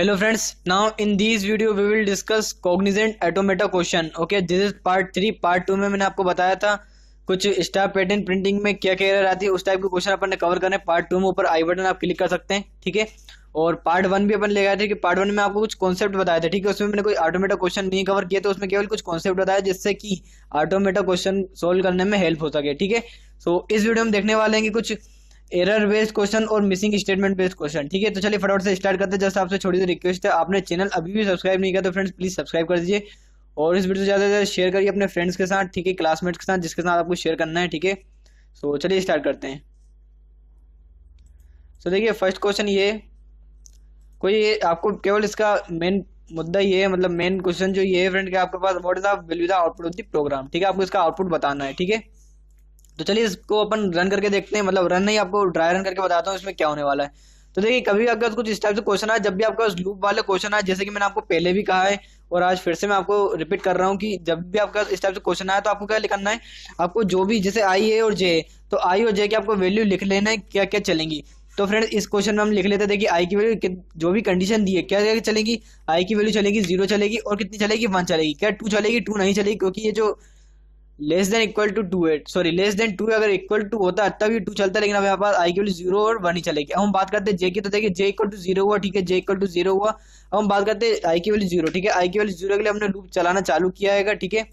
hello friends now in this video we will discuss Cognizant automata question okay this is part three part two में मैंने आपको बताया था कुछ star pattern printing में क्या क्या आती है उस टाइप के क्वेश्चन अपन ने कवर करने पार्ट टू में ऊपर आई बटन आप क्लिक कर सकते हैं ठीक है और पार्ट वन भी अपन ले गए थे कि पार्ट वन में आपको कुछ कॉन्सेप्ट बताया था ठीक है उसमें मैंने कोई ऑटोमेटा क्वेश्चन नहीं कवर किया तो उसमें केवल कुछ कॉन्सेप्ट बताया जिससे कि ऑटोमेटा क्वेश्चन सोल्व करने में हेल्प हो सके ठीक है सो इस वीडियो में देखने वाले हैं कि कुछ एरर बेस्ड क्वेश्चन और मिसिंग स्टेटमेंट बेस्ड क्वेश्चन ठीक है तो चलिए फटाफट से स्टार्ट करते हैं जस्ट आपसे छोटी सी रिक्वेस्ट है आपने चैनल अभी भी सब्सक्राइब नहीं किया तो फ्रेंड्स प्लीज सब्सक्राइब कर दीजिए और इस वीडियो ज़्यादा से ज़्यादा शेयर करिए अपने फ्रेंड्स के साथ ठीक है क्लासमेट्स के साथ जिसके साथ आपको शेयर करना है ठीक है सो चलिए स्टार्ट करते हैं सो देखिए फर्स्ट क्वेश्चन ये कोई आपको केवल इसका मेन मुद्दा ये है मतलब मेन क्वेश्चन जो ये है फ्रेंड के आपके पास what is the will be the output of the program ठीक है आपको इसका आउटपुट बताना है ठीक है तो चलिए इसको अपन रन करके देखते हैं मतलब रन नहीं आपको ड्राई रन करके बताता हूँ इसमें क्या होने वाला है तो देखिए कभी अगर कुछ इस टाइप से क्वेश्चन आए जब भी आपका लूप वाले क्वेश्चन आए जैसे कि मैंने आपको पहले भी कहा है और आज फिर से मैं आपको रिपीट कर रहा हूँ कि जब भी आपका इस टाइप से क्वेश्चन आया तो आपको क्या लिखना है आपको जो भी जैसे आई ए और जे तो आई और जे की आपको वैल्यू लिख लेना है क्या क्या चलेंगी तो फ्रेंड इस क्वेश्चन में हम लिख लेते हैं देखिए आई की वैल्यू जो भी कंडीशन दी है क्या क्या चलेगी आई की वैल्यू चलेगी जीरो चलेगी और कितनी चलेगी वन चलेगी क्या टू चलेगी टू नहीं चलेगी क्योंकि ये जो less than equal to two eight sorry less than two अगर इक्वल टू होता है तभी टू चलता है लेकिन अब यहाँ पास आई केवल जीरो और वन ही चलेगी अब हम बात करते हैं जे की तो देखिए जे इक्वल टू जीरो हुआ ठीक है जे इक्वल टू जीरो हुआ अब हम बात करते हैं आई क्यूल वैल्यू जीरो ठीक है आई क्यूल जीरो के लिए हमने लूप चलाना चालू किया है ठीक है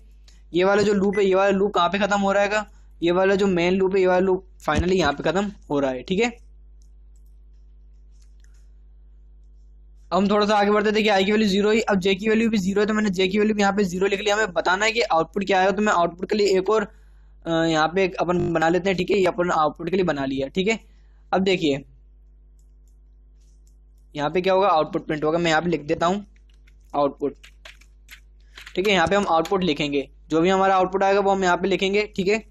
ये वाला जो लूप है ये वाला लूप कहाँ पे खत्म हो रहा है ये वाला जो मेन लूप है ये वाला लूप फाइनली यहाँ पे खत्म हो रहा है ठीक है हम थोड़ा सा आगे बढ़ते देखिए आई की वैल्यू जीरो ही अब जे की वैल्यू भी जीरो है तो मैंने जे की वैल्यू भी यहाँ पे जीरो लिख लिया हमें बताना है कि आउटपुट क्या आएगा तो मैं आउटपुट के लिए एक और यहाँ पे अपन बना लेते हैं ठीक है ये अपन आउटपुट के लिए बना लिया ठीक है अब देखिए यहाँ पे क्या होगा आउटपुट प्रिंट होगा मैं यहाँ पे लिख देता हूँ आउटपुट ठीक है यहाँ पे हम आउटपुट लिखेंगे जो भी हमारा आउटपुट आएगा वो हम यहाँ पे लिखेंगे ठीक है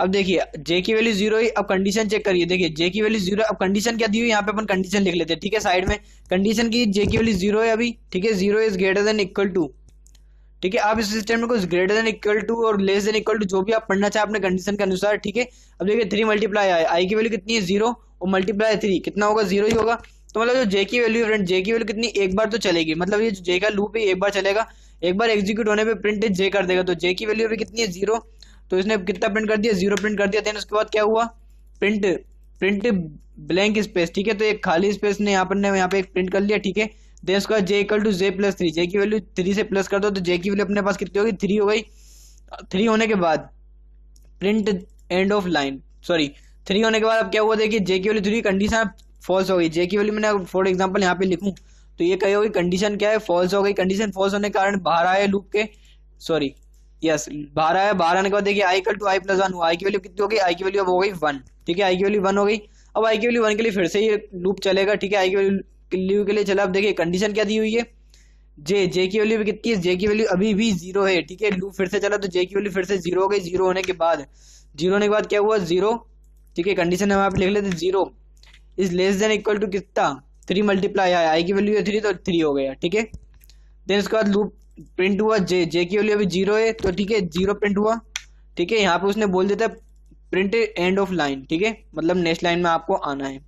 अब देखिए जे की वैल्यू जीरो ही अब कंडीशन चेक करिए देखिए जे की वैल्यू जीरो अब कंडीशन क्या दी हुई यहाँ पे अपन कंडीशन लिख लेते हैं ठीक है साइड में कंडीशन की जे की वैल्यू जीरो है अभी ठीक है zero is greater than equal to ठीक है आप इस स्टेटमेंट को ग्रेटर देन इक्वल टू और लेस देन इक्वल टू जो भी आप पढ़ना चाहे अपने कंडीशन के अनुसार ठीक है अब देखिए थ्री मल्टीप्लाई आए आई की वैल्यू कितनी है जीरो और मल्टीप्लाई थ्री कितना होगा जीरो ही होगा तो मतलब जो जे की वैल्यू फ्रेंड जे की वैल्यू कितनी एक बार तो चलेगी मतलब ये जे का लूप है एक बार चलेगा एक बार एग्जीक्यूट होने पे प्रिंट जे कर देगा तो जे की वैल्यू अभी कितनी है जीरो तो इसने कितना प्रिंट कर दिया जीरो प्रिंट कर दिया देन उसके बाद क्या हुआ प्रिंट प्रिंट ब्लैंक स्पेस ठीक है तो एक खाली स्पेस ने यहाँ पर ने यहाँ पे एक प्रिंट कर लिया ठीक है देन उसके बाद J equal to J plus three J की वैल्यू थ्री से प्लस कर दो तो जे की वैल्यू अपने पास कितनी होगी थ्री हो गई थ्री होने के बाद print end of line sorry three होने के बाद अब क्या हुआ देखिए जे की वैल्यू थ्री कंडीशन फॉल्स हो गई जे की वैल्यू मैंने फॉर एग्जाम्पल यहाँ पे लिखूँ तो ये कही होगी कंडीशन क्या है फॉल्स हो गई कंडीशन फॉल्स होने के कारण बाहर आए लूप के सॉरी यस बारह है बारह आने के बाद देखिए आई कल टू आई प्लस वन हुआ आई की वैल्यू कितनी हो गई आई की वैल्यू अब हो गई वन ठीक है आई की वैल्यू वन हो गई अब आई की वैल्यू वन के लिए फिर से ये लूप चलेगा ठीक है आई की वैल्यू के लिए चला अब देखिए कंडीशन क्या दी हुई है जे जे की वैल्यू कितनी है जे की वैल्यू अभी भी जीरो है ठीक है लूप फिर से चला तो जे की वैल्यू फिर से जीरो हो गई जीरो होने के बाद जीरो होने के बाद क्या हुआ जीरो ठीक है कंडीशन हम आप लिख लेते zero is less than equal to कितना थ्री मल्टीप्लाई आया आई की वैल्यू है थ्री तो थ्री हो गया ठीक है देन उसके बाद लूप प्रिंट हुआ जे जे की वैल्यू अभी जीरो है तो ठीक है जीरो प्रिंट हुआ ठीक है यहाँ पे उसने बोल देता है प्रिंट एंड ऑफ लाइन ठीक है मतलब नेक्स्ट लाइन में आपको आना है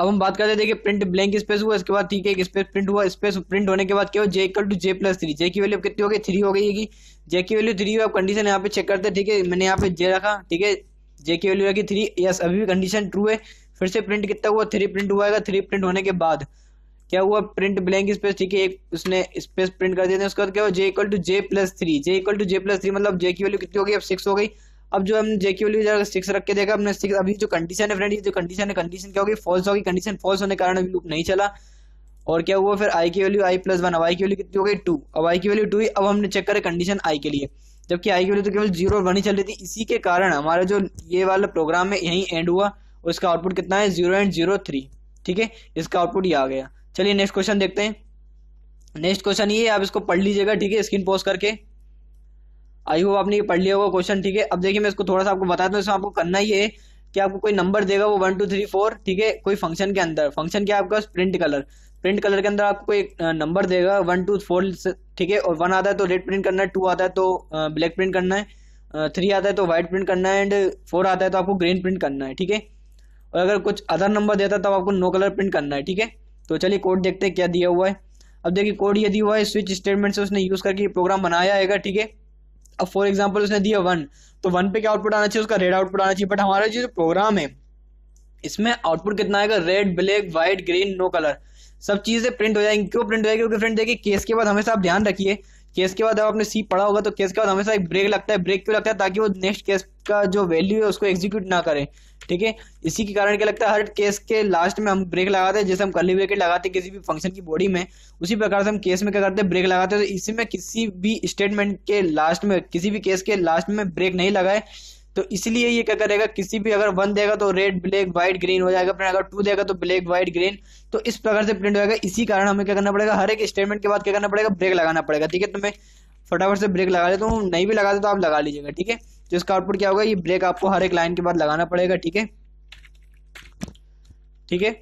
अब हम बात करते हैं देखिए प्रिंट ब्लैंक स्पेस हुआ इसके बाद ठीक है स्पेस प्रिंट हुआ स्पेस प्रिंट होने के बाद क्या हो J equal to J plus three J की वैल्यू कितनी हो गई थ्री हो गई जे की वैल्यू थ्री हुआ कंडीशन यहाँ पे चेक करते हैं ठीक है मैंने यहाँ पे जे रखा ठीक है जे की वैल्यू रखी थ्री यस अभी भी कंडीशन ट्रू है फिर से प्रिंट कितना हुआ थ्री प्रिंट हुआ थ्री प्रिंट होने के बाद क्या हुआ प्रिंट ब्लैंक स्पेस ठीक है एक उसने स्पेस प्रिंट कर दिया उसके बाद क्या हुआ J equal to J plus three J equal to J plus three मतलब जे की वैल्यू कितनी हो गई अब सिक्स हो गई अब जो हम जे की वैल्यू सिक्स रख के देखा हमने सिक्स अभी जो कंडीशन है फ्रेंड जो कंडीशन है कंडीशन क्या होगी फॉल्स होगी कंडीशन फॉल्स होने के कारण अभी लूप नहीं चला और क्या हुआ फिर आई की वैल्यू आई प्लस वन अब आई की वैल्यू कितनी हो गई टू अब आई की वैल्यू टू अब हमने चेक करें कंडीशन आई के लिए जबकि आई की वैल्यू तो केवल जीरो और वन ही चल रही थी इसी के कारण हमारा जो ये वाला प्रोग्राम है यहीं एंड हुआ और इसका आउटपुट कितना है जीरो एंड जीरो थ्री ठीक है इसका आउटपुट ये आ गया चलिए नेक्स्ट क्वेश्चन देखते हैं नेक्स्ट क्वेश्चन ये आप इसको पढ़ लीजिएगा ठीक है स्क्रीन पोस्ट करके आई होप आपने ये पढ़ लिया होगा क्वेश्चन ठीक है अब देखिए मैं इसको थोड़ा सा आपको बताता हूँ इसमें आपको करना ये है कि आपको कोई नंबर देगा वो वन टू थ्री फोर ठीक है कोई फंक्शन के अंदर फंक्शन क्या आपका प्रिंट कलर प्रिंट कलर के अंदर आपको कोई नंबर देगा वन टू फोर ठीक है और वन आता है तो रेड प्रिंट करना है टू आता है तो ब्लैक प्रिंट करना है थ्री आता है तो व्हाइट प्रिंट करना है एंड फोर आता है तो आपको ग्रीन प्रिंट करना है ठीक है और अगर कुछ अदर नंबर देता है तो आपको नो कलर प्रिंट करना है ठीक है तो चलिए कोड देखते हैं क्या दिया हुआ है अब देखिए कोड ये दिया हुआ है स्विच स्टेटमेंट से उसने यूज़ करके प्रोग्राम बनाया आएगा ठीक है अब फॉर एग्जाम्पल उसने दिया वन तो वन पे क्या आउटपुट आना चाहिए उसका रेड आउटपुट आना चाहिए बट हमारा जो प्रोग्राम है इसमें आउटपुट कितना आएगा red black white green no colour सब चीज़ें प्रिंट हो जाएंगी क्यों प्रिंट हो जाएगी क्योंकि फ्रेंड देखिए केस के बाद हमेशा आप ध्यान रखिए केस के बाद अब आपने सी पढ़ा होगा तो केस के बाद हमेशा एक ब्रेक लगता है ब्रेक क्यों लगता है ताकि वो नेक्स्ट केस का जो वैल्यू है उसको एग्जीक्यूट ना करें ठीक है इसी के कारण क्या लगता है हर केस के लास्ट में हम ब्रेक लगाते हैं जैसे हम कर्ली ब्रेक लगाते हैं किसी भी फंक्शन की बॉडी में उसी प्रकार से हम केस में क्या करते हैं ब्रेक लगाते हैं तो इसी में किसी भी स्टेटमेंट के लास्ट में किसी भी केस के लास्ट में ब्रेक नहीं लगाए तो इसलिए ये क्या करेगा किसी भी अगर वन देगा तो रेड ब्लैक व्हाइट ग्रीन हो जाएगा प्रिंट अगर टू देगा तो ब्लैक व्हाइट ग्रीन तो इस प्रकार से प्रिंट होगा इसी कारण हमें क्या करना पड़ेगा हर एक स्टेटमेंट के बाद क्या करना पड़ेगा ब्रेक लगाना पड़ेगा ठीक है तो मैं फटाफट से ब्रेक लगा लेता हूँ नहीं भी लगा लगाते तो आप लगा लीजिएगा ठीक है तो इसका आउटपुट क्या होगा ये ब्रेक आपको हर एक लाइन के बाद लगाना पड़ेगा ठीक है ठीक है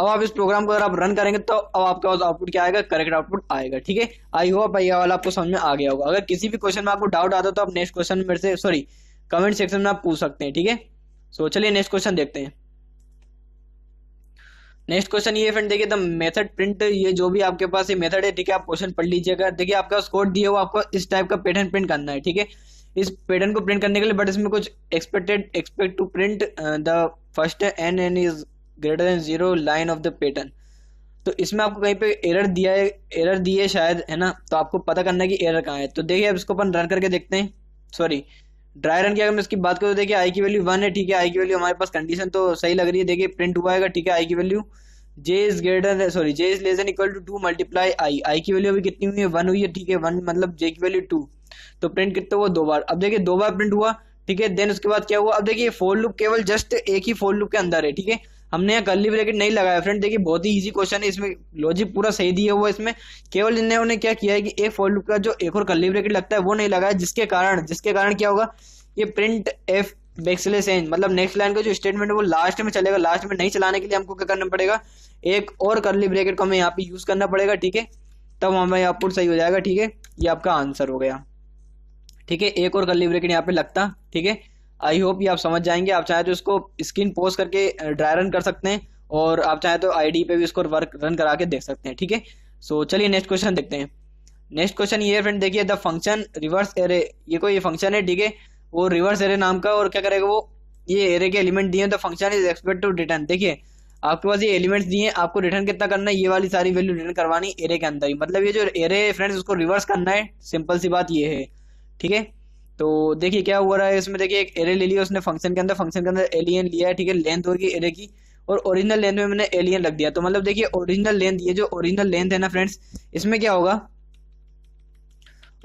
अब आप इस प्रोग्राम को अगर आप रन करेंगे तो अब आपके पास आउटपुट क्या आएगा करेक्ट आउटपुट आएगा ठीक है आई होप ये वाला आपको समझ में आ गया होगा अगर किसी भी क्वेश्चन में आपको डाउट आता तो आप नेक्स्ट क्वेश्चन में मेरे से सॉरी कमेंट सेक्शन में आप पूछ सकते हैं ठीक है सो चलिए नेक्स्ट क्वेश्चन देखते हैं नेक्स्ट क्वेश्चन ये फ्रेंड देखिए द मेथड प्रिंट ये जो भी आपके पास ये मेथड है ठीक है आप क्वेश्चन पढ़ लीजिएगा देखिए आपका स्कोर कोड दिया हुआ आपको इस टाइप का पैटर्न प्रिंट करना है ठीक है इस पैटर्न को प्रिंट करने के लिए बट इसमें कुछ expected expect to print the first N N is greater than zero line of the pattern तो इसमें आपको कहीं पे एरर दिया है एरर दी है शायद है ना तो आपको पता करना है कि एरर कहाँ है तो देखिए अब इसको अपन रन करके देखते हैं सॉरी ड्राई रन की अगर मैं इसकी बात करूँ तो देखिए आई की वैल्यू वन है ठीक है आई की वैल्यू हमारे पास कंडीशन तो सही लग रही है देखिए प्रिंट हुआ है ठीक है आई की value J is greater sorry J is less than equal to two multiply I I की वैल्यू अभी कितनी हुई है वन हुई है ठीक है वन मतलब जे की वैल्यू टू तो प्रिंट कितना हुआ दो बार अब देखिए दो बार प्रिंट हुआ ठीक है देन उसके बाद क्या हुआ अब देखिए फोर लूप केवल जस्ट एक ही फोर लूप के अंदर है ठीक है हमने यहाँ कर्ली ब्रैकेट नहीं लगाया फ्रेंड देखिए बहुत ही इजी क्वेश्चन है इसमें लॉजिक पूरा सही दिया हुआ है इसमें केवल इन्होंने क्या किया है कि एक फॉर लूप का जो एक और कर्ली ब्रैकेट लगता है वो नहीं लगाया जिसके कारण जिसके कारण क्या होगा ये प्रिंट एफ बेक्सले एंड मतलब नेक्स्ट लाइन का जो स्टेटमेंट है वो लास्ट में चलेगा लास्ट में नहीं चलाने के लिए हमको क्या करना पड़ेगा एक और करली ब्रैकेट को हमें यहाँ पे यूज करना पड़ेगा ठीक है तब हमारा आउटपुट सही हो जाएगा ठीक है ये आपका आंसर हो गया ठीक है एक और करली ब्रैकेट यहाँ पे लगता ठीक है आई होप ये आप समझ जाएंगे आप चाहे तो इसको स्क्रीन पोस्ट करके ड्राई रन कर सकते हैं और आप चाहे तो आईडी पे भी इसको वर्क रन करा के देख सकते हैं ठीक है सो चलिए नेक्स्ट क्वेश्चन देखते हैं नेक्स्ट क्वेश्चन ये फ्रेंड देखिए द फंक्शन रिवर्स एरे ये कोई फंक्शन है ठीक है वो रिवर्स एरे नाम का और क्या करेगा वो ये एरे के एलिमेंट दिए the function is expect to return देखिए आपके पास ये एलिमेंट्स दिए आपको रिटर्न कितना करना है ये वाली सारी वैल्यू रिटर्न करवानी एरे के अंदर ही मतलब ये जो एरे है फ्रेंड्स उसको रिवर्स करना है सिंपल सी बात ये है ठीक है तो देखिए क्या हुआ रहा है इसमें देखिए एक एरे ले लिया उसने फंक्शन के अंदर फंक्शन के अंदर एलियन लिया है ठीक है लेंथ होगी एरे की और ओरिजिनल लेंथ में मैंने एलियन लग दिया तो मतलब देखिए ओरिजिनल लेंथ ये जो ओरिजिनल लेंथ है ना फ्रेंड्स इसमें क्या होगा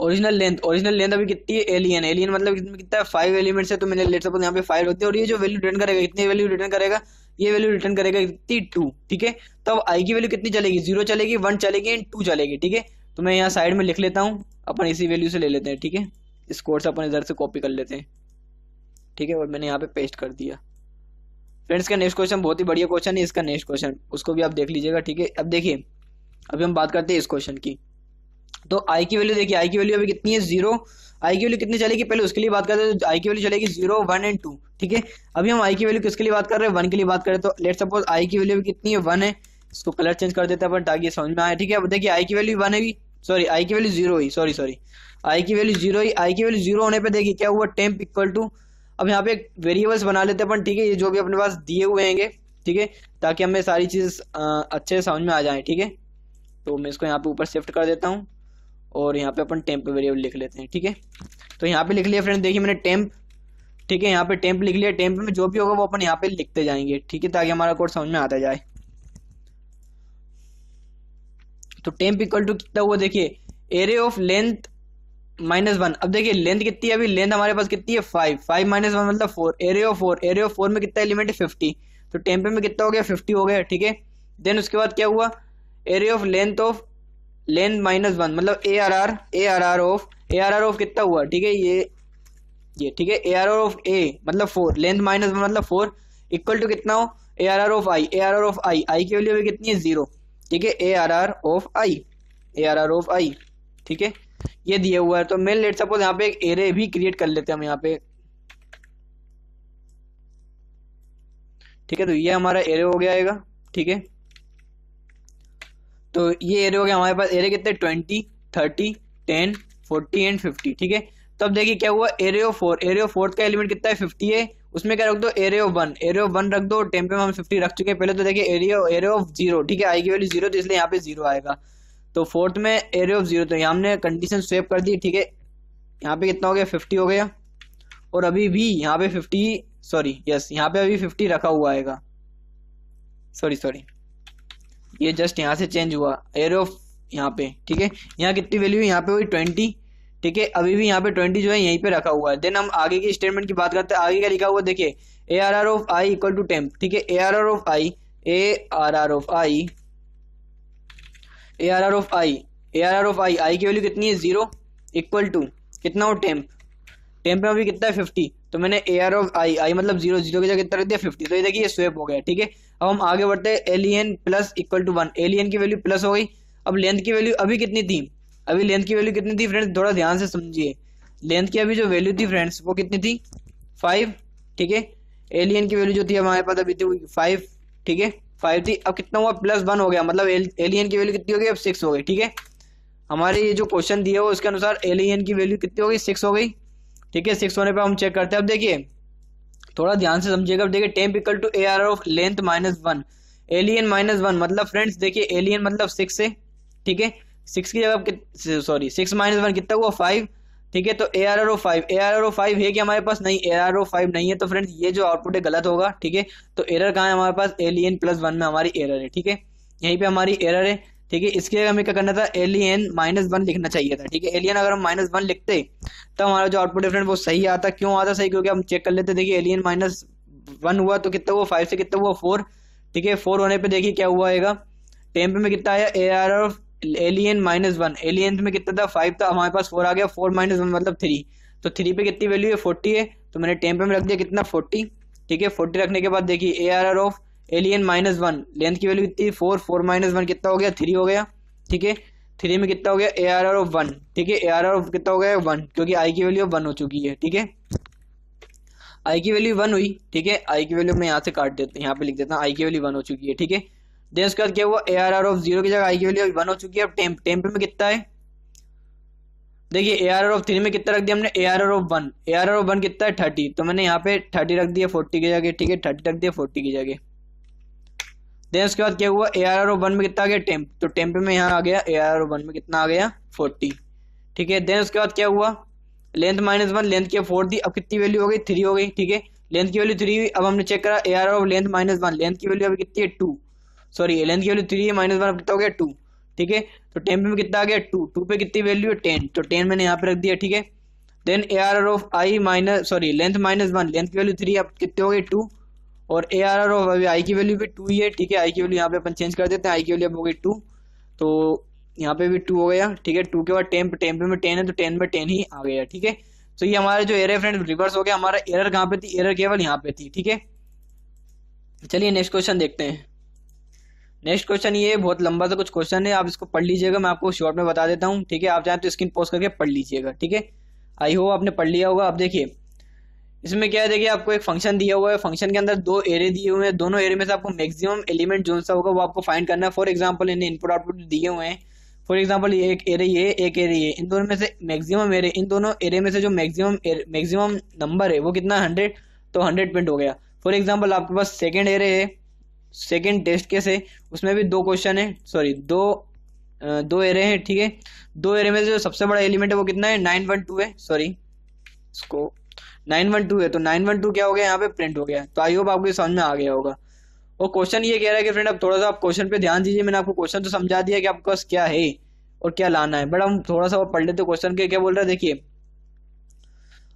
ओरिजिनल लेंथ ओरिजिनल लेंथ अभी कितनी है एलियन एलियन मतलब कितना है फाइव एलिमेंट्स है तो मैंने लेट सपोज यहाँ पे फाइव होती है और ये जो वैल्यू रिटर्न करेगा इतनी वैल्यू रिटर्न करेगा ये वैल्यू रिटर्न करेगा कितनी टू ठीक है तो अब आई की वैल्यू कितनी चलेगी जीरो चलेगी वन चलेगी एंड टू चलेगी ठीक है तो मैं यहाँ साइड में लिख लेता हूँ अपन इसी वैल्यू से ले लेते हैं ठीक है इस कोड से अपन इधर से कॉपी कर लेते हैं ठीक है और मैंने यहाँ पे पेस्ट कर दिया फ्रेंड्स का नेक्स्ट क्वेश्चन बहुत ही बढ़िया क्वेश्चन है इसका नेक्स्ट क्वेश्चन उसको भी आप देख लीजिएगा ठीक है अब देखिए अभी हम बात करते हैं इस क्वेश्चन की तो आई की वैल्यू देखिए आई की वैल्यू अभी कितनी है जीरो आई की वैल्यू कितनी चलेगी पहले उसके लिए बात करते हैं तो आई की वैल्यू चलेगी जीरो वन एंड टू ठीक है अभी हम आई की वैल्यू किसके लिए बात कर रहे हैं वन के लिए बात करें तो लेट सपोज आई की वैल्यू कितनी है वन है इसको कलर चेंज कर देते हैं अपन ताकि समझ में आए ठीक है अब देखिए आई की वैल्यू वन है सॉरी आई की वैल्यू जीरो हुई सॉरी सॉरी आई की वैल्यू जीरो हुई आई की वैल्यू जीरो होने पे देखिए क्या हुआ टेम्प इक्वल टू अब यहाँ पे वेरिएबल्स बना लेते हैं अपन ठीक है ये जो भी अपने पास दिए हुए हैंगे ठीक है ताकि हमें सारी चीज़ अच्छे से समझ में आ जाए ठीक है तो मैं इसको यहाँ पे ऊपर शिफ्ट कर देता हूँ और यहाँ पे अपन टेम्प वेरिएबल लिख लेते हैं ठीक है तो यहाँ पे लिख लिया फ्रेंड देखिए मैंने टेम्प ठीक है यहाँ पे टेम्प लिख लिया टेम्प में जो भी होगा वो अपन यहाँ पे लिखते जाएंगे ठीक है ताकि हमारा कोड समझ में आता जाए तो टेम्प इक्वल टू कितना हुआ देखिए array of length minus one अब देखिए लेंथ कितनी है अभी लेंथ हमारे पास कितनी है फाइव फाइव माइनस वन मतलब four array of four array of four में कितना एलिमेंट है फिफ्टी तो टेम्प में कितना हो गया फिफ्टी हो गया ठीक है देन उसके बाद क्या हुआ array of length of length minus one मतलब A R R A R R of A R R of कितना हुआ ठीक है ये ये ठीक है A R R of A मतलब फोर लेंथ माइनस वन मतलब फोर इक्वल टू कितना हो A R R of I A R R of I I की वैल्यू अभी कितनी है जीरो ठीक है A R R of I A R R of I ठीक है ये दिया हुआ है तो मेन लेट सपोज यहाँ पे एक एरे भी क्रिएट कर लेते हैं हम यहाँ पे ठीक है तो ये हमारा एरे हो गया आएगा ठीक है तो ये एरे हो गया हमारे पास एरे कितने twenty thirty ten forty and fifty ठीक है तो अब देखिए क्या हुआ एरियो फोर एरियो फोर्थ का एलिमेंट कितना है फिफ्टी है उसमें क्या रख दो एरियो वन एरियो वन रख दो टेम्पे में हम फिफ्टी रख चुके हैं पहले तो देखिए एरियो एरियो ऑफ जीरो ठीक है आई की वैल्यू जीरो तो इसलिए यहाँ पे जीरो आएगा तो फोर्थ में एरियो ऑफ जीरो तो यहाँ हमने कंडीशन स्वेप कर दी ठीक है यहाँ पे कितना हो गया फिफ्टी हो गया और अभी भी यहाँ पे फिफ्टी सॉरी यस यहाँ पे अभी फिफ्टी रखा हुआ आएगा सॉरी सॉरी ये जस्ट यहाँ से चेंज हुआ एरियो ऑफ यहाँ पे ठीक है यहाँ कितनी वैल्यू है यहाँ पे हुई ट्वेंटी ठीक है अभी भी यहाँ पे ट्वेंटी जो है यहीं पे रखा हुआ है देन हम आगे की स्टेटमेंट की बात करते हैं आगे क्या लिखा हुआ देखिए A R R of I equal to temp ठीक है A R R of I A R R of I A R R of I A R R of I I की वैल्यू कितनी है जीरो इक्वल टू कितना हो temp temp में अभी कितना है फिफ्टी तो मैंने ए आर ऑफ आई आई मतलब जीरो जीरो की जगह कितना रख दिया फिफ्टी तो ये देखिए स्वेप हो गया ठीक है अब हम आगे बढ़ते हैं alien plus equal to one alien की वैल्यू प्लस हो गई अब लेंथ की वैल्यू अभी कितनी थी अभी लेंथ की वैल्यू कितनी थी फ्रेंड्स थोड़ा ध्यान से समझिए लेंथ की अभी जो वैल्यू थी फ्रेंड्स वो कितनी थी फाइव ठीक है एलियन की वैल्यू जो थी हमारे पास अभी थी फाइव ठीक है फाइव थी अब कितना हुआ प्लस वन हो गया मतलब एलियन की वैल्यू कितनी हो गई अब सिक्स हो गई ठीक है हमारे ये जो क्वेश्चन दिया हुआ उसके अनुसार एलियन की वैल्यू कितनी हो गई सिक्स हो गई ठीक है सिक्स होने पर हम चेक करते हैं अब देखिए थोड़ा ध्यान से समझिएगा अब देखिए temp equal to A R of length minus one alien minus one मतलब फ्रेंड्स देखिए एलियन मतलब सिक्स है ठीक है सिक्स की जगह सॉरी सिक्स माइनस वन कितना हुआ फाइव ठीक है तो A R R O five A R R O five है कि हमारे पास नहीं ए आर ओ फाइव नहीं है तो फ्रेंड्स ये जो आउटपुट है गलत होगा ठीक है तो एरर कहाँ है हमारे पास एलियन प्लस वन में हमारी एरर है ठीक है यहीं पे हमारी एरर है ठीक है इसके हमें क्या करना था एलियन माइनस वन लिखना चाहिए था ठीक है एलियन अगर हम माइनस वन लिखते तो हमारा जो आउटपुट है फ्रेंड वो सही आता क्यों आता सही क्योंकि हम चेक कर लेते देखिए एलियन माइनस वन हुआ तो कितना हुआ फाइव से कितना हुआ फोर ठीक है फोर होने पर देखिए क्या हुआ आएगा टेम्प में कितना आया A R R alien minus one alien में कितना था फाइव था हमारे पास फोर आ गया फोर माइनस वन मतलब थ्री तो थ्री पे कितनी वैल्यू है फोर्टी है तो मैंने टेम्पे में रख दिया कितना फोर्टी ठीक है फोर्टी रखने के बाद देखिए A R R of alien minus one length की वैल्यू कितनी फोर फोर माइनस वन कितना हो गया थ्री हो गया ठीक है थ्री में कितना हो गया A R R of one ठीक है ए आर आर ऑफ कितना हो गया वन क्योंकि आई की वैल्यू वन हो चुकी है ठीक है आई की वैल्यू वन हुई ठीक है आई की वैल्यू मैं यहाँ से काट देता हूँ यहाँ पे लिख देता हूँ आई की वैल्यू वन हो चुकी है ठीक है देन उसके बाद क्या हुआ A R R of zero की जगह आई की वैल्यू वन हो चुकी है अब टेम्प टेम्प में कितना है देखिए A R R of three में कितना रख दिया हमने A R R of one A R R of one कितना है थर्टी तो मैंने यहाँ पे थर्टी रख दिया फोर्टी की जगह ठीक है थर्टी रख दिया फोर्टी की जगह देन उसके बाद क्या हुआ A R R of one में कितना आ गया टेम्प तो टेम्प में यहाँ आ गया A R R of one में कितना आ गया फोर्टी ठीक है देन उसके बाद क्या हुआ लेंथ माइनस वन लेंथ की फोर दी अब कितनी वैल्यू हो गई थ्री हो गई ठीक है लेंथ की वैल्यू थ्री हुई अब हमने चेक करा A R of length minus one length की वैल्यू अभी कितनी है टू सॉरी लेंथ की वैल्यू थ्री है माइनस वन कितना हो गया टू ठीक है तो टेन पे में कितना आ गया टू टू पे कितनी वैल्यू है टेन तो टेन मैंने यहाँ पे रख दिया ठीक है then A R R of I minus sorry length minus one length की वैल्यू थ्री अब कितने हो गए टू और ए आर आर ऑफ अभी आई की वैल्यू भी टू ही है ठीक है आई की वैल्यू यहाँ पे अपन चेंज कर देते हैं आई की वैल्यू अब हो गई टू तो यहाँ पे भी टू हो गया ठीक है टू के बाद टेन टेन पे में टेन है तो टेन में टेन ही आ गया ठीक है तो ये हमारे जो एरर फ्रेंड रिवर्स हो गया हमारा एरर कहाँ पे थी एरर केवल यहाँ पे थी ठीक है चलिए नेक्स्ट क्वेश्चन देखते हैं नेक्स्ट क्वेश्चन ये बहुत लंबा सा कुछ क्वेश्चन है आप इसको पढ़ लीजिएगा मैं आपको शॉर्ट में बता देता हूँ ठीक है आप चाहें तो स्क्रीन पोस्ट करके पढ़ लीजिएगा ठीक है आई होप आपने पढ़ लिया होगा आप देखिए इसमें क्या है देखिए आपको एक फंक्शन दिया हुआ है फंक्शन के अंदर दो एरे दिए हुए हैं दोनों एरे में से आपको मैक्सिमम एलिमेंट जो सा होगा वो आपको फाइंड करना है फॉर एग्जाम्पल इन्हें इनपुट आउटपुट दिए हुए हैं फॉर एग्जाम्पल ये एक एरे ये एक एरे ये इन दोनों में से मैक्सिमम एरे इन दोनों एरे में से जो मैक्सिमम मैक्सिमम नंबर है वो कितना हंड्रेड तो हंड्रेड प्रिंट हो गया फॉर एग्जाम्पल आपके पास सेकेंड एरे है सेकेंड टेस्ट के से उसमें भी दो क्वेश्चन है सॉरी दो दो एरे हैं ठीक है दो एरे में जो सबसे बड़ा एलिमेंट है वो कितना है नाइन वन टू है सॉरी इसको नाइन वन टू है तो नाइन वन टू क्या हो गया यहाँ पे प्रिंट हो गया तो आई होप आपको समझ में आ गया होगा और क्वेश्चन ये कह रहा है कि फ्रेंड अब थोड़ा सा आप क्वेश्चन पे ध्यान दीजिए मैंने आपको क्वेश्चन तो समझा दिया कि आपके पास क्या है और क्या लाना है बट हम थोड़ा सा पढ़ लेते क्वेश्चन के क्या बोल रहा है देखिए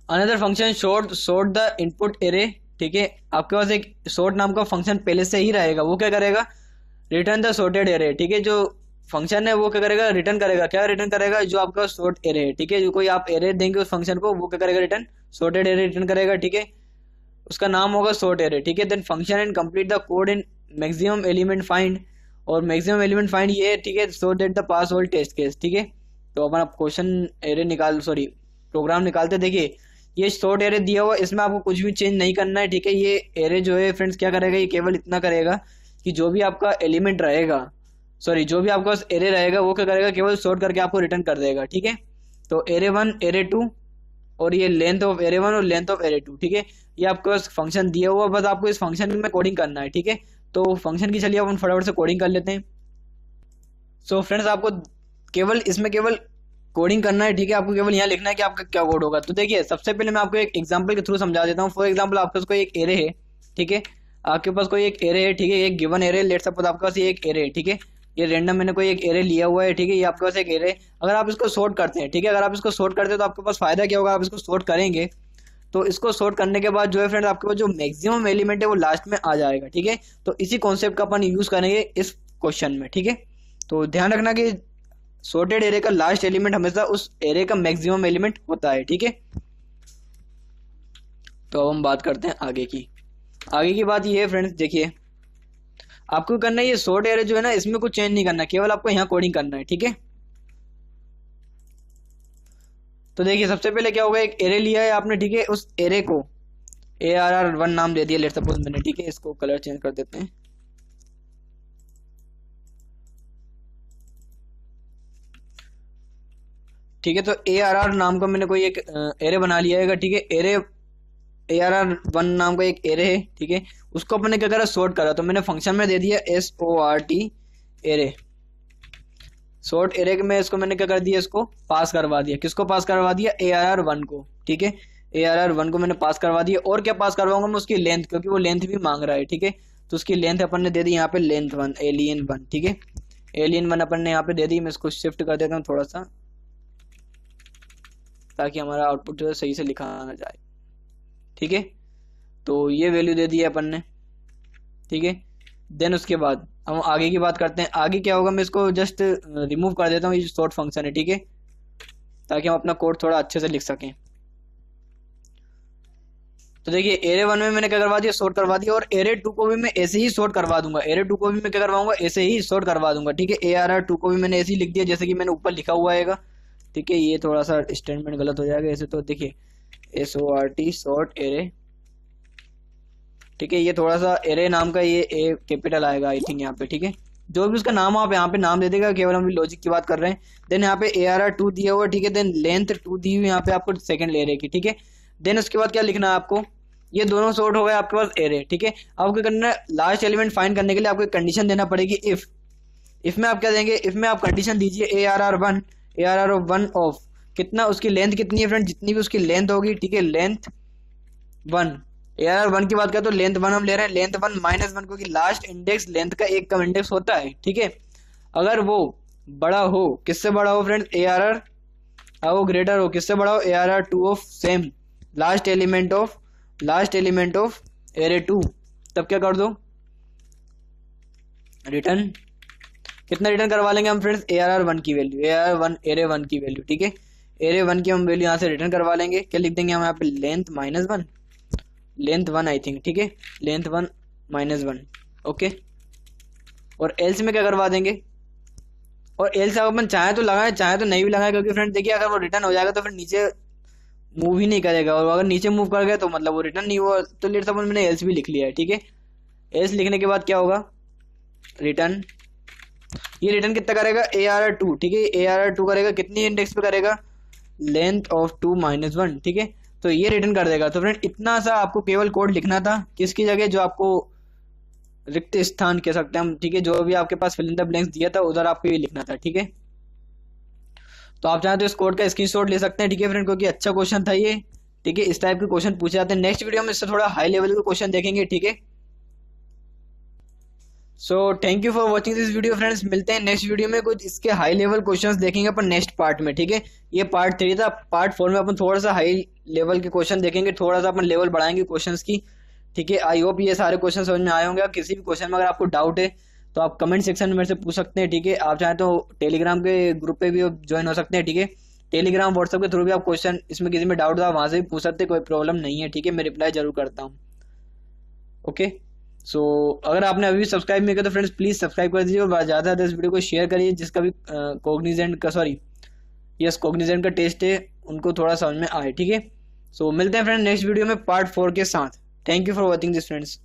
another function sort sort the input array ठीक है आपके पास एक सोर्ट नाम का फंक्शन पहले से ही रहेगा वो क्या करेगा रिटर्न द सोर्टेड एरे ठीक है जो फंक्शन है वो क्या करेगा रिटर्न करेगा क्या रिटर्न करेगा जो आपका सोर्ट एरे है ठीक है जो कोई आप एरे देंगे उस फंक्शन को वो क्या करेगा रिटर्न सोर्टेड एरे रिटर्न करेगा ठीक है उसका नाम होगा सोर्ट एरे ठीक है then function and complete the code in maximum element find और मैक्सिमम एलिमेंट फाइंड ये है ठीक है so that the pass hold test case ठीक है तो अपन आप क्वेश्चन एरे निकाल सॉरी प्रोग्राम निकालते देखिए ये शॉर्ट एरे दिया हुआ इसमें आपको कुछ भी चेंज नहीं करना है ठीक है ये एरे जो है फ्रेंड्स क्या करेगा ये केवल इतना करेगा कि जो भी आपका एलिमेंट रहेगा सॉरी जो भी आपका एरे रहेगा वो क्या करेगा केवल शॉर्ट करके आपको रिटर्न कर देगा ठीक है तो एरे वन एरे टू और ये लेंथ ऑफ एरे वन और लेंथ ऑफ एरे टू ठीक है ये आपको फंक्शन दिया हुआ बस आपको इस फंक्शन में कोडिंग करना है ठीक है तो फंक्शन की चलिए अपन फटाफट से कोडिंग कर लेते हैं सो so, फ्रेंड्स आपको केवल इसमें केवल कोडिंग करना है ठीक है आपको केवल यहाँ लिखना है कि आपका क्या कोड होगा तो देखिए सबसे पहले मैं आपको एक एग्जाम्पल के थ्रू समझा देता हूँ फॉर एग्जाम्पल आपके पास कोई एक एरे है ठीक है आपके पास कोई एक एरे है ठीक है एक गिवन एरे लेट सपोज आपके पास एक एरे है ठीक है ये रैंडम मैंने कोई एक एरे लिया हुआ है ठीक है ये आपके पास एक एरे अगर आप इसको शॉर्ट करते हैं ठीक है अगर आप इसको शॉर्ट करते हैं तो आपके पास फायदा क्या होगा आप इसको शॉर्ट करेंगे तो इसको शॉर्ट करने के बाद जो है फ्रेंड आपके पास जो मैक्सिमम एलिमेंट है वो लास्ट में आ जाएगा ठीक है तो इसी कॉन्सेप्ट का अपन यूज करेंगे इस क्वेश्चन में ठीक है तो ध्यान रखना कि सॉर्टेड एरे का लास्ट एलिमेंट हमेशा उस एरे का मैक्सिमम एलिमेंट होता है ठीक है तो अब हम बात करते हैं आगे की आगे की बात ये है फ्रेंड्स देखिए आपको करना है ये शॉर्ट एरे जो है ना इसमें कुछ चेंज नहीं करना केवल आपको यहाँ कोडिंग करना है ठीक है तो देखिए सबसे पहले क्या होगा एक एरे लिया है आपने ठीक है उस एरे को ए आर आर वन नाम दे दिया लेट सपोज मैंने ठीक है इसको कलर चेंज कर देते हैं ठीक है तो ए आर आर नाम का मैंने कोई एक एरे बना लिया है ठीक है array A R R one नाम का एक एरे है ठीक है उसको अपने क्या करा सॉर्ट करा तो मैंने फंक्शन में दे दिया S O R T array sort array में इसको मैंने क्या कर दिया इसको पास करवा दिया किसको पास करवा दिया ए आर आर वन को ठीक है ए आर आर वन को मैंने पास करवा दिया और क्या पास करवाऊंगा मैं उसकी लेंथ क्योंकि वो लेंथ भी मांग रहा है ठीक है तो उसकी लेंथ अपन ने दे दी यहाँ पे लेंथ वन एलियन वन ठीक है एलियन वन अपन ने यहाँ पे दे दी मैं इसको शिफ्ट कर देता हूँ थोड़ा सा ताकि हमारा आउटपुट जो है सही से लिखा ना जाए ठीक है तो ये वैल्यू दे दी है अपन ने ठीक है देन उसके बाद हम आगे की बात करते हैं आगे क्या होगा मैं इसको जस्ट रिमूव uh, कर देता हूँ ये शॉर्ट फंक्शन है ठीक है ताकि हम अपना कोड थोड़ा अच्छे से लिख सकें तो देखिए एरे वन में मैंने क्या करवा दिया शॉर्ट करवा दिया और एरे टू को भी मैं ऐसे ही शॉर्ट करवा दूंगा एरे टू को भी मैं क्या करवाऊंगा ऐसे ही शॉर्ट करवा दूंगा ठीक है ए आर आर टू को भी मैंने ऐसे ही लिख दिया जैसे कि मैंने ऊपर लिखा हुआ है ठीक है ये थोड़ा सा स्टेटमेंट गलत हो जाएगा ऐसे तो देखिए S O R T sort array ठीक है ये थोड़ा सा एरे नाम का ये ए कैपिटल आएगा आई थिंक यहाँ पे ठीक है जो भी उसका नाम आप यहाँ पे नाम दे देगा केवल हम लॉजिक की बात कर रहे हैं देन यहाँ पे ए आर आर टू दिया हुआ ठीक है देन लेंथ टू दी हुई यहाँ पे आपको सेकंड ले की ठीक है देन उसके बाद क्या लिखना है आपको ये दोनों शॉर्ट हो गए आपके पास एरे ठीक है आपको करना है लास्ट एलिमेंट फाइंड करने के लिए आपको कंडीशन देना पड़ेगी इफ इफ में आप क्या देंगे इफ में आप कंडीशन दीजिए A R R one A R R of one of कितना उसकी लेंथ कितनी है फ्रेंड जितनी भी उसकी लेंथ होगी ठीक है length one A R R one की बात करें तो लेंथ वन हम ले रहे हैं लेंथ वन माइनस वन क्योंकि लास्ट इंडेक्स लेंथ का एक कम इंडेक्स होता है ठीक है अगर वो बड़ा हो किससे बड़ा हो फ्रेंड ए आर आर वो ग्रेटर हो किससे बड़ा हो A R R two of same last element of last element of array two तब क्या कर दो रिटर्न कितना रिटर्न करवा लेंगे हम friends A R R one की value A R one array one की वैल्यू ठीक है एरे वन की हम वैल्यू यहाँ से रिटर्न करवा लेंगे क्या लिख देंगे हम यहाँ पे length minus one length one I think ठीक है length one minus one okay और एल्स में क्या करवा देंगे और एल्स अगर अपन चाहें तो लगाए चाहे तो नहीं भी लगाए क्योंकि फ्रेंड देखिए अगर वो रिटर्न हो जाएगा तो फिर नीचे मूव ही नहीं करेगा और अगर नीचे मूव कर गया तो मतलब वो रिटर्न नहीं हुआ तो लेट सपोज मैंने एल्स भी लिख लिया है ठीक है एल्स लिखने के बाद क्या होगा रिटर्न ये रिटर्न कितना करेगा ए आर आर टू ठीक है ए आर आर टू करेगा कितनी इंडेक्स पे करेगा length of two minus one ठीक है तो ये रिटर्न कर देगा तो फ्रेंड इतना सा आपको केवल कोड लिखना था किसकी जगह जो आपको रिक्त स्थान कह सकते हैं हम ठीक है जो भी आपके पास फिलिंग द ब्लैंक्स दिया था उधर आपको ये लिखना था ठीक है तो आप चाहें तो इस कोड का शॉट ले सकते हैं ठीक है फ्रेंड क्योंकि अच्छा क्वेश्चन था ये ठीक है इस टाइप के क्वेश्चन पूछे जाते हैं नेक्स्ट वीडियो में इससे थोड़ा हाई लेवल के क्वेश्चन देखेंगे ठीक है so thank you for watching this video friends मिलते हैं नेक्स्ट वीडियो में कुछ इसके हाई लेवल क्वेश्चंस देखेंगे अपन नेक्स्ट पार्ट में ठीक है ये पार्ट थ्री था पार्ट फोर में अपन थोड़ा सा हाई लेवल के क्वेश्चन देखेंगे थोड़ा सा अपन लेवल बढ़ाएंगे क्वेश्चंस की ठीक है आई होप ये सारे क्वेश्चन समझ में आए होंगे किसी भी क्वेश्चन में अगर आपको डाउट है तो आप कमेंट सेक्शन में मेरे से पूछ सकते हैं ठीक है आप चाहें तो टेलीग्राम के ग्रुप पे भी ज्वाइन हो सकते हैं ठीक है टेलीग्राम व्हाट्सअप के थ्रू भी आप क्वेश्चन इसमें किसी में डाउट था तो वहाँ से भी पूछ सकते कोई प्रॉब्लम नहीं है ठीक है मैं रिप्लाई जरूर करता हूँ ओके सो so, अगर आपने अभी सब्सक्राइब नहीं किया तो फ्रेंड्स प्लीज़ सब्सक्राइब कर दीजिए और ज़्यादा ज़्यादा इस वीडियो को शेयर करिए जिसका भी कोग्निजेंट का सॉरी यस कोग्निजेंट का टेस्ट है उनको थोड़ा समझ में आए ठीक है सो मिलते हैं फ्रेंड नेक्स्ट वीडियो में पार्ट फोर के साथ thank you for watching this friends